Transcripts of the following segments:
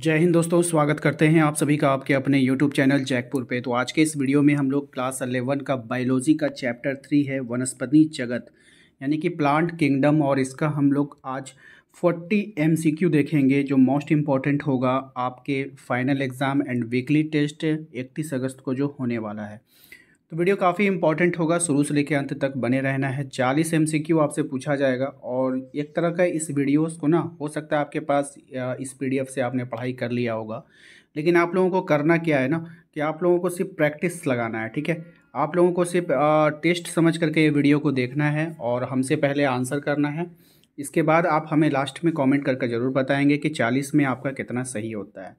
जय हिंद दोस्तों स्वागत करते हैं आप सभी का आपके अपने YouTube चैनल जैकपुर पे तो आज के इस वीडियो में हम लोग क्लास अलेवन का बायोलॉजी का चैप्टर थ्री है वनस्पति जगत यानी कि प्लांट किंगडम और इसका हम लोग आज 40 एम देखेंगे जो मोस्ट इम्पॉर्टेंट होगा आपके final exam and weekly test इकतीस अगस्त को जो होने वाला है तो वीडियो काफ़ी इंपॉर्टेंट होगा शुरू से लेकर अंत तक बने रहना है चालीस एम आपसे पूछा जाएगा और और एक तरह का इस वीडियोस को ना हो सकता है आपके पास इस पीडीएफ से आपने पढ़ाई कर लिया होगा लेकिन आप लोगों को करना क्या है ना कि आप लोगों को सिर्फ प्रैक्टिस लगाना है ठीक है आप लोगों को सिर्फ टेस्ट समझ करके ये वीडियो को देखना है और हमसे पहले आंसर करना है इसके बाद आप हमें लास्ट में कॉमेंट करके ज़रूर बताएँगे कि चालीस में आपका कितना सही होता है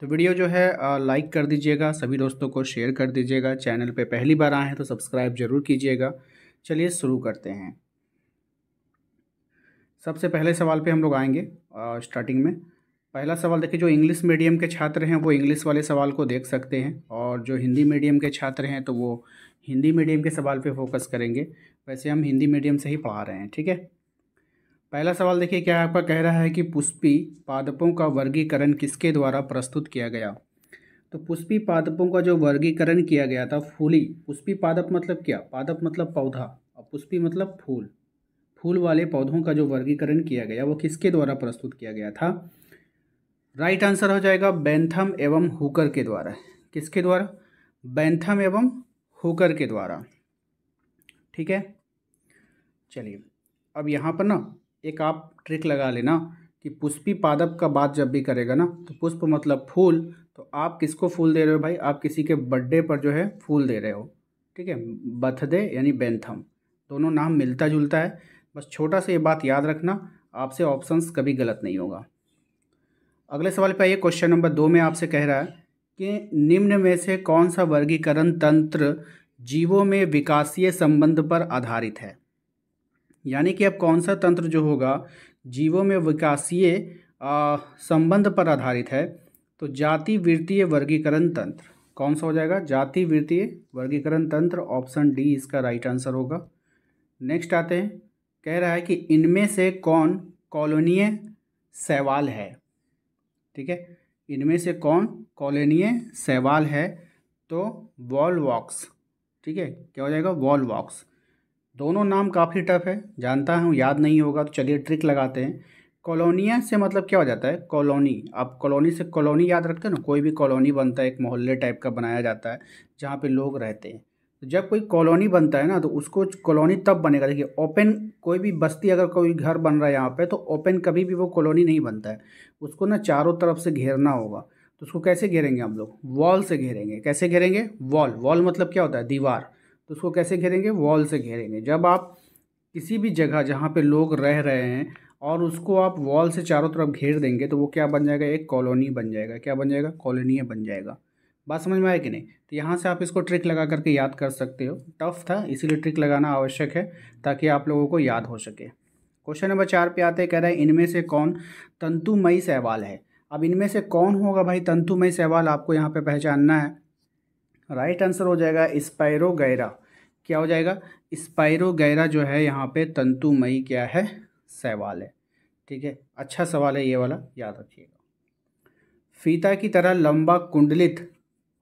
तो वीडियो जो है लाइक कर दीजिएगा सभी दोस्तों को शेयर कर दीजिएगा चैनल पर पहली बार आए हैं तो सब्सक्राइब जरूर कीजिएगा चलिए शुरू करते हैं सबसे पहले सवाल पे हम लोग आएंगे स्टार्टिंग में पहला सवाल देखिए जो इंग्लिश मीडियम के छात्र हैं वो इंग्लिश वाले सवाल को देख सकते हैं और जो हिंदी मीडियम के छात्र हैं तो वो हिंदी मीडियम के सवाल पे फोकस करेंगे वैसे हम हिंदी मीडियम से ही पढ़ा रहे हैं ठीक है पहला सवाल देखिए क्या आपका कह रहा है कि पुष्पी पादपों का वर्गीकरण किसके द्वारा प्रस्तुत किया गया तो पुष्पी पादपों का जो वर्गीकरण किया गया था फूली पुष्पी पादप मतलब क्या पादप मतलब पौधा और पुष्पी मतलब फूल फूल वाले पौधों का जो वर्गीकरण किया गया वो किसके द्वारा प्रस्तुत किया गया था राइट आंसर हो जाएगा बैंथम एवं हुकर के द्वारा किसके द्वारा बैंथम एवं हुकर के द्वारा ठीक है चलिए अब यहाँ पर ना एक आप ट्रिक लगा लेना कि पुष्पी पादप का बात जब भी करेगा ना तो पुष्प मतलब फूल तो आप किसको फूल दे रहे हो भाई आप किसी के बर्थडे पर जो है फूल दे रहे हो ठीक है बर्थडे यानी बैंथम दोनों नाम मिलता जुलता है बस छोटा सा ये बात याद रखना आपसे ऑप्शंस कभी गलत नहीं होगा अगले सवाल पर आइए क्वेश्चन नंबर दो में आपसे कह रहा है कि निम्न में से कौन सा वर्गीकरण तंत्र जीवों में विकासीय संबंध पर आधारित है यानी कि अब कौन सा तंत्र जो होगा जीवों में विकासीय संबंध पर आधारित है तो जाति वृत्तीय वर्गीकरण तंत्र कौन सा हो जाएगा जाति वृत्तीय वर्गीकरण तंत्र ऑप्शन डी इसका राइट आंसर होगा नेक्स्ट आते हैं कह रहा है कि इनमें से कौन कॉलोनीय सवाल है ठीक है इनमें से कौन कॉलोनीय सवाल है तो वॉल वॉक्स ठीक है क्या हो जाएगा वॉल वॉक्स दोनों नाम काफ़ी टफ है जानता हूँ याद नहीं होगा तो चलिए ट्रिक लगाते हैं कॉलोनिया से मतलब क्या हो जाता है कॉलोनी आप कॉलोनी से कॉलोनी याद रखते हैं ना कोई भी कॉलोनी बनता है एक मोहल्ले टाइप का बनाया जाता है जहाँ पे लोग रहते हैं जब कोई कॉलोनी बनता है ना तो उसको कॉलोनी तब बनेगा देखिए ओपन कोई भी बस्ती अगर कोई घर बन रहा है यहाँ पे तो ओपन कभी भी वो कॉलोनी नहीं बनता है उसको ना चारों तरफ से घेरना होगा तो उसको कैसे घेरेंगे हम लोग वॉल से घेरेंगे कैसे घेरेंगे वॉल वॉल मतलब क्या होता है दीवार तो उसको कैसे घेरेंगे वॉल से घेरेंगे जब आप किसी भी जगह जहाँ पर लोग रह रहे हैं और उसको आप वॉल से चारों तरफ घेर देंगे तो वो क्या बन जाएगा एक कॉलोनी बन जाएगा क्या बन जाएगा कॉलोनी बन जाएगा बात समझ में आए कि नहीं तो यहाँ से आप इसको ट्रिक लगा करके याद कर सकते हो टफ था इसीलिए ट्रिक लगाना आवश्यक है ताकि आप लोगों को याद हो सके क्वेश्चन नंबर चार पे आते कह रहे हैं इनमें से कौन तंतुमयी सहवाल है अब इनमें से कौन होगा भाई तंतुमयी सहवाल आपको यहाँ पे पहचानना है राइट आंसर हो जाएगा गैरा क्या हो जाएगा गैरा जो है यहाँ पे तंतुमयी क्या है सहवाल है ठीक है अच्छा सवाल है ये वाला याद रखिएगा फीता की तरह लंबा कुंडलित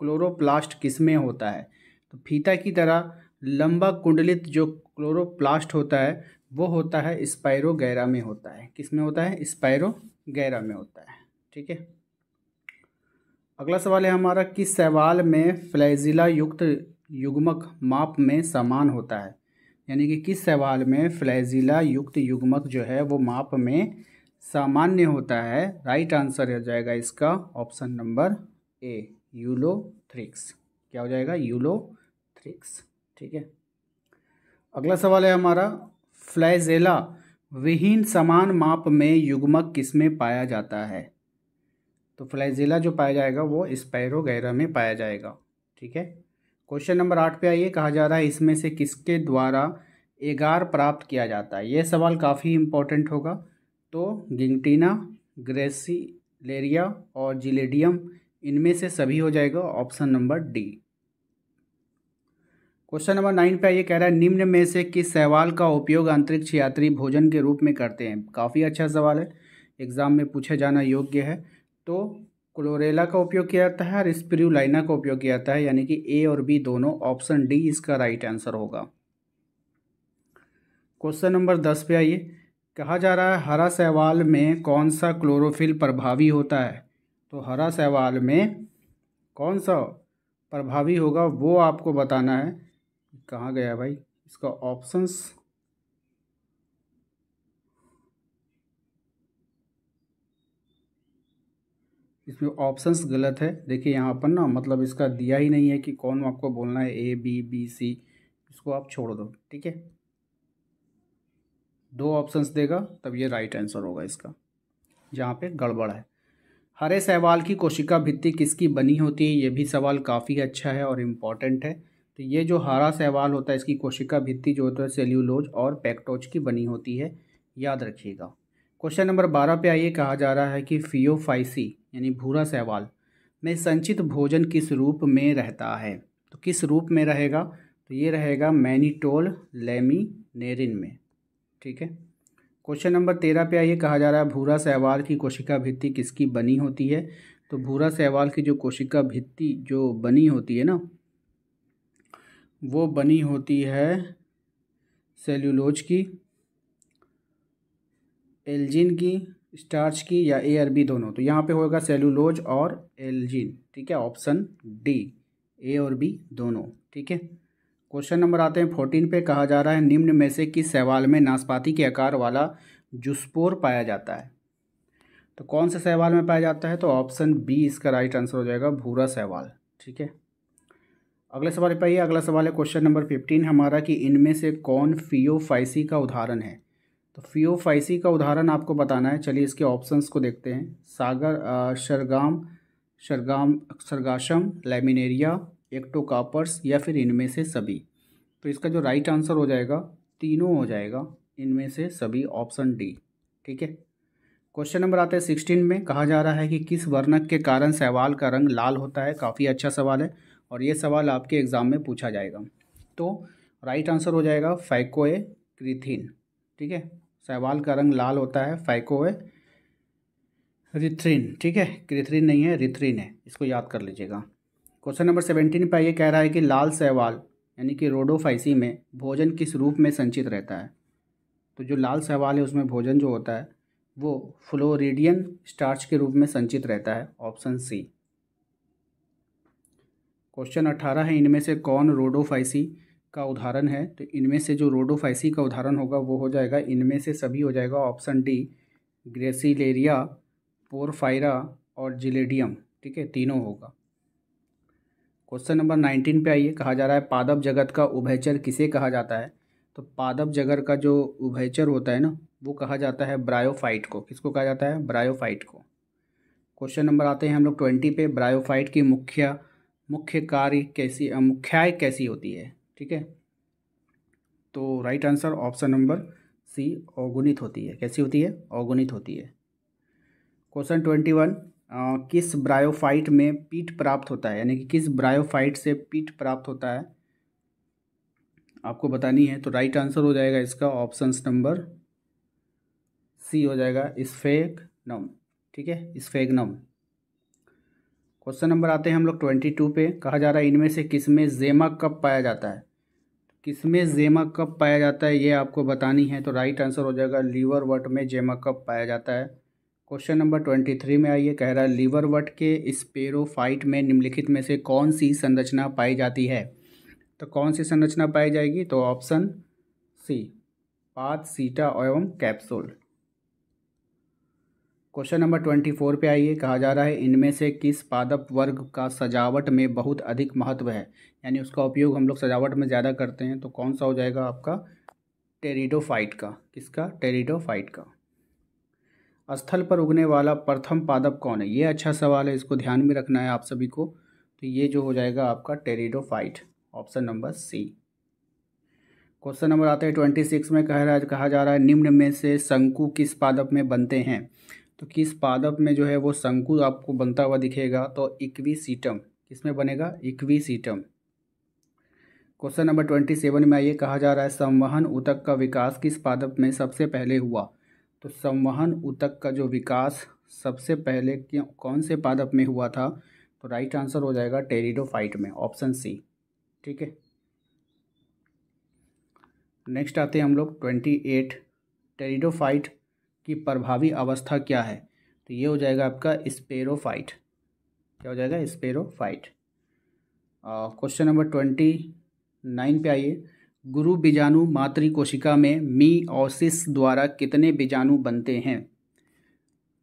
क्लोरोप्लास्ट किसमें होता है तो फीता की तरह लंबा कुंडलित जो क्लोरोप्लास्ट होता है वो होता है स्पायरो गैरा में होता है किस में होता है गैरा में होता है ठीक है अगला सवाल है हमारा कि सवाल में फ्लैजिला युक्त युग्मक माप में समान होता है यानी कि किस सवाल में फ्लैजिला युक्त युग्मक जो है वो माप में सामान्य होता है राइट आंसर हो जाएगा इसका ऑप्शन नंबर ए यूलोथ्रिक्स क्या हो जाएगा यूलोथ्रिक्स ठीक है अगला सवाल है हमारा फ्लैजेला विहीन समान माप में युग्मक किसमें पाया जाता है तो फ्लाइजेला जो पाया जाएगा वो गैरा में पाया जाएगा ठीक है क्वेश्चन नंबर आठ पे आइए कहा जा रहा है इसमें से किसके द्वारा एगार प्राप्त किया जाता है यह सवाल काफ़ी इम्पोर्टेंट होगा तो गिंगटीना ग्रेसिलेरिया और जिलेडियम इनमें से सभी हो जाएगा option number D question number nine पे ये कह रहा है निम्न में से किस सवाल का उपयोग अंतरिक्ष यात्री भोजन के रूप में करते हैं काफ़ी अच्छा सवाल है एग्जाम में पूछा जाना योग्य है तो क्लोरेला का उपयोग किया जाता है और स्प्रूलाइना का उपयोग किया जाता है यानी कि ए और बी दोनों ऑप्शन डी इसका राइट आंसर होगा क्वेश्चन नंबर दस पे आइए कहा जा रहा है हरा सवाल में कौन सा क्लोरोफिल प्रभावी होता है तो हरा सवाल में कौन सा प्रभावी होगा वो आपको बताना है कहाँ गया भाई इसका ऑप्शंस इसमें ऑप्शंस गलत है देखिए यहाँ पर ना मतलब इसका दिया ही नहीं है कि कौन आपको बोलना है ए बी बी सी इसको आप छोड़ दो ठीक है दो ऑप्शंस देगा तब ये राइट आंसर होगा इसका जहाँ पे गड़बड़ है हरे सहवाल की कोशिका भित्ति किसकी बनी होती है ये भी सवाल काफ़ी अच्छा है और इम्पॉर्टेंट है तो ये जो हरा सहवाल होता है इसकी कोशिका भित्ति जो होता है सेल्यूलोज और पैक्टोज की बनी होती है याद रखिएगा क्वेश्चन नंबर बारह पे आइए कहा जा रहा है कि फियोफाइसी यानी भूरा सहवाल में संचित भोजन किस रूप में रहता है तो किस रूप में रहेगा तो ये रहेगा मैनीटोल नेरिन में ठीक है क्वेश्चन नंबर तेरह पे आइए कहा जा रहा है भूरा सहवाल की कोशिका भित्ति किसकी बनी होती है तो भूरा सहवाल की जो कोशिका भित्ति जो बनी होती है ना वो बनी होती है सेल्यूलोज की एल्जिन की स्टार्च की या ए आर बी दोनों तो यहाँ पे होगा सेल्यूलोज और एल्जिन ठीक है ऑप्शन डी ए और बी दोनों ठीक है क्वेश्चन नंबर आते हैं फोर्टीन पे कहा जा रहा है निम्न में से किस सहवाल में नाशपाती के आकार वाला जुस्पोर पाया जाता है तो कौन से सहवाल में पाया जाता है तो ऑप्शन बी इसका राइट आंसर हो जाएगा भूरा सहवाल ठीक है अगले सवाल पाइए अगला सवाल है क्वेश्चन नंबर फिफ्टीन हमारा कि इनमें से कौन फियोफाइसी का उदाहरण है तो फियोफाइसी का उदाहरण आपको बताना है चलिए इसके ऑप्शंस को देखते हैं सागर शरगाम शरगाम सरगाशम लेमिनेरिया एक्टोकापर्स या फिर इनमें से सभी तो इसका जो राइट आंसर हो जाएगा तीनों हो जाएगा इनमें से सभी ऑप्शन डी ठीक है क्वेश्चन नंबर आता है सिक्सटीन में कहा जा रहा है कि किस वर्णक के कारण सवाल का रंग लाल होता है काफ़ी अच्छा सवाल है और ये सवाल आपके एग्ज़ाम में पूछा जाएगा तो राइट आंसर हो जाएगा फैकोए क्रिथिन ठीक है सवाल का रंग लाल होता है फैकोए रिथ्रिन ठीक है क्रिथ्रिन नहीं है रिथ्रिन है इसको याद कर लीजिएगा क्वेश्चन नंबर सेवेंटीन पर यह कह रहा है कि लाल सहवाल यानी कि रोडोफाइसी में भोजन किस रूप में संचित रहता है तो जो लाल सहवाल है उसमें भोजन जो होता है वो फ्लोरिडियन स्टार्च के रूप में संचित रहता है ऑप्शन सी क्वेश्चन अट्ठारह है इनमें से कौन रोडोफाइसी का उदाहरण है तो इनमें से जो रोडोफाइसी का उदाहरण होगा वो हो जाएगा इनमें से सभी हो जाएगा ऑप्शन डी ग्रेसिलेरिया पोरफायरा और जिलेडियम ठीक है तीनों होगा क्वेश्चन नंबर नाइनटीन पे आइए कहा जा रहा है पादप जगत का उभयचर किसे कहा जाता है तो पादप जगत का जो उभयचर होता है ना वो कहा जाता है ब्रायोफाइट को किसको कहा जाता है ब्रायोफाइट को क्वेश्चन नंबर आते हैं हम लोग ट्वेंटी पे ब्रायोफाइट की मुख्य मुख्य कार्य कैसी मुख्याय कैसी होती है ठीक है तो right answer option number C अवगुणित होती है कैसी होती है अवगुणित होती है क्वेश्चन ट्वेंटी वन किस ब्रायोफाइट में पीट प्राप्त होता है यानी कि किस ब्रायोफाइट से पीट प्राप्त होता है आपको बतानी है तो राइट आंसर हो जाएगा इसका ऑप्शन नंबर सी हो जाएगा स्फेक नम ठीक है इस्फेक नम क्वेश्चन नंबर आते हैं हम लोग ट्वेंटी टू पे कहा जा रहा है इनमें से किसमें जेमा कब पाया जाता है किसमें जेमा कब पाया जाता है ये आपको बतानी है तो राइट आंसर हो जाएगा लीवर वट में जेमा कब पाया जाता है क्वेश्चन नंबर ट्वेंटी थ्री में आइए कह रहा है लीवरवट के स्पेरोफाइट में निम्नलिखित में से कौन सी संरचना पाई जाती है तो कौन सी संरचना पाई जाएगी तो ऑप्शन सी पात सीटा एवं capsule question number twenty four पर आइए कहा जा रहा है इनमें से किस पादप वर्ग का सजावट में बहुत अधिक महत्व है यानी उसका उपयोग हम लोग सजावट में ज़्यादा करते हैं तो कौन सा हो जाएगा आपका टेरिडोफाइट का किसका टेरिडोफाइट का स्थल पर उगने वाला प्रथम पादप कौन है ये अच्छा सवाल है इसको ध्यान में रखना है आप सभी को तो ये जो हो जाएगा आपका pteridophyte option number C question number आता है ट्वेंटी सिक्स में कह रहा कहा जा रहा है निम्न में से शंकु किस पादप में बनते हैं तो किस पादप में जो है वो शंकु आपको बनता हुआ दिखेगा तो इक्वी सीटम किस में बनेगा equisetum question number twenty seven में आइए कहा जा रहा है संवहन उतक का विकास किस पादप में सबसे पहले हुआ तो संवहन उतक का जो विकास सबसे पहले कौन से पादप में हुआ था तो राइट आंसर हो जाएगा टेरिडोफाइट में ऑप्शन सी ठीक है नेक्स्ट आते हैं हम लोग ट्वेंटी एट टेरिडोफाइट की प्रभावी अवस्था क्या है तो ये हो जाएगा आपका स्पेरोफाइट क्या हो जाएगा sporophyte question number twenty nine पे आइए गुरु बीजाणु मातृ कोशिका में मी ऑसिस द्वारा कितने बीजाणु बनते हैं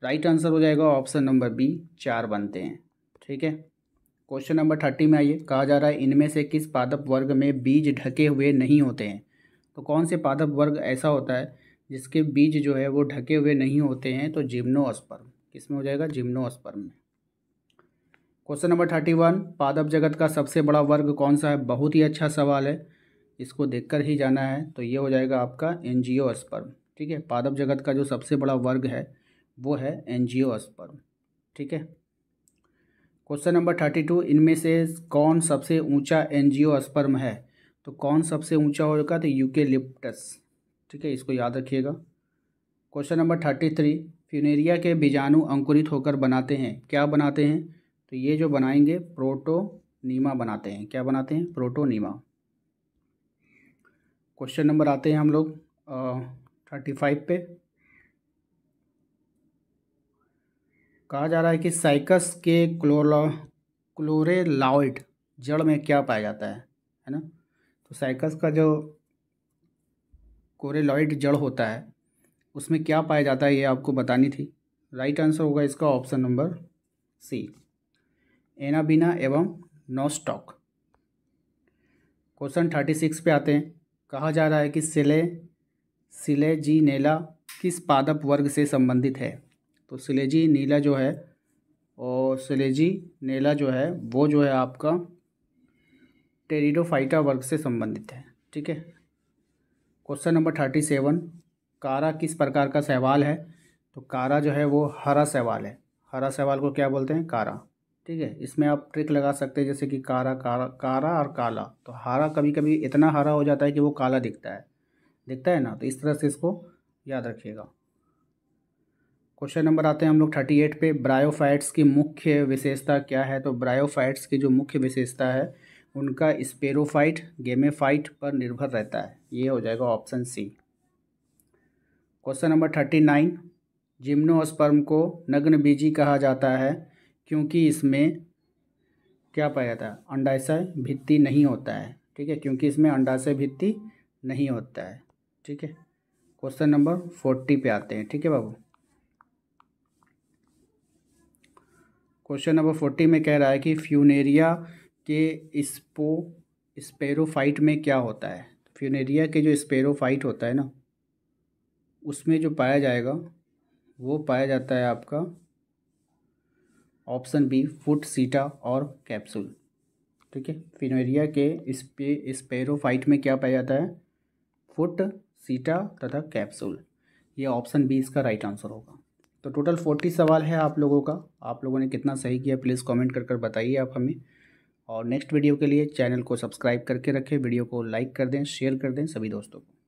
राइट आंसर हो जाएगा ऑप्शन नंबर बी चार बनते हैं ठीक है क्वेश्चन नंबर थर्टी में आइए कहा जा रहा है इनमें से किस पादप वर्ग में बीज ढके हुए नहीं होते हैं तो कौन से पादप वर्ग ऐसा होता है जिसके बीज जो है वो ढके हुए नहीं होते हैं तो जिम्नोस्पर्म किस में हो जाएगा जिम्नोस्पर्म में क्वेश्चन नंबर थर्टी वन पादप जगत का सबसे बड़ा वर्ग कौन सा है बहुत ही अच्छा सवाल है इसको देखकर ही जाना है तो ये हो जाएगा आपका एनजियोस्पर्म ठीक है पादप जगत का जो सबसे बड़ा वर्ग है वो है एनजियोस्पर्म ठीक है क्वेश्चन नंबर थर्टी टू इनमें से कौन सबसे ऊंचा एनजियोस्पर्म है तो कौन सबसे ऊंचा होगा तो यूकेलिप्टस ठीक है इसको याद रखिएगा question number thirty three Funaria के बीजाणु अंकुरित होकर बनाते हैं क्या बनाते हैं तो ये जो बनाएंगे प्रोटोनीमा बनाते हैं क्या बनाते हैं प्रोटोनीमा क्वेश्चन नंबर आते हैं हम लोग थर्टी फाइव पे कहा जा रहा है कि साइकस के क्लोरो क्लोरेलाइड जड़ में क्या पाया जाता है है ना तो साइकस का जो कोरेलॉइड जड़ होता है उसमें क्या पाया जाता है ये आपको बतानी थी राइट right आंसर होगा इसका ऑप्शन नंबर सी एनाबीना एवं नोस्टॉक क्वेश्चन थर्टी सिक्स पे आते हैं कहा जा रहा है कि सिले सिलेजी नेला किस पादप वर्ग से संबंधित है तो सिलेजी नीला जो है और सिलेजी नेला जो है वो जो है आपका टेरिडोफाइटा वर्ग से संबंधित है ठीक है क्वेश्चन नंबर थर्टी सेवन कारा किस प्रकार का सवाल है तो कारा जो है वो हरा सवाल है हरा सवाल को क्या बोलते हैं कारा ठीक है इसमें आप ट्रिक लगा सकते हैं जैसे कि कारा कारा कारा और काला तो हरा कभी कभी इतना हरा हो जाता है कि वो काला दिखता है दिखता है ना तो इस तरह से इसको याद रखिएगा क्वेश्चन नंबर आते हैं हम लोग थर्टी एट पे ब्रायोफाइट्स की मुख्य विशेषता क्या है तो ब्रायोफाइट्स की जो मुख्य विशेषता है उनका स्पेरोफाइट गेमेफाइट पर निर्भर रहता है ये हो जाएगा option C question number thirty nine gymnosperm को नग्न बीजी कहा जाता है क्योंकि इसमें क्या पाया जाता है अंडाशय भित्ति नहीं होता है ठीक है क्योंकि इसमें अंडाशय भित्ति नहीं होता है ठीक है क्वेश्चन नंबर फोर्टी पे आते हैं ठीक है बाबू क्वेश्चन नंबर फोर्टी में कह रहा है कि फ्यूनेरिया के इस्पो स्पेरोफाइट में क्या होता है फ्यूनेरिया के जो स्पेरोफाइट होता है ना उसमें जो पाया जाएगा वो पाया जाता है आपका ऑप्शन बी फुट सीटा और कैप्सूल ठीक है फिनोरिया के इस पे स्पेरोफाइट में क्या पाया जाता है फुट सीटा तथा कैप्सूल ये ऑप्शन बी इसका राइट आंसर होगा तो टोटल फोर्टी सवाल है आप लोगों का आप लोगों ने कितना सही किया प्लीज़ कमेंट कर कर बताइए आप हमें और नेक्स्ट वीडियो के लिए चैनल को सब्सक्राइब करके रखें वीडियो को लाइक कर दें शेयर कर दें सभी दोस्तों को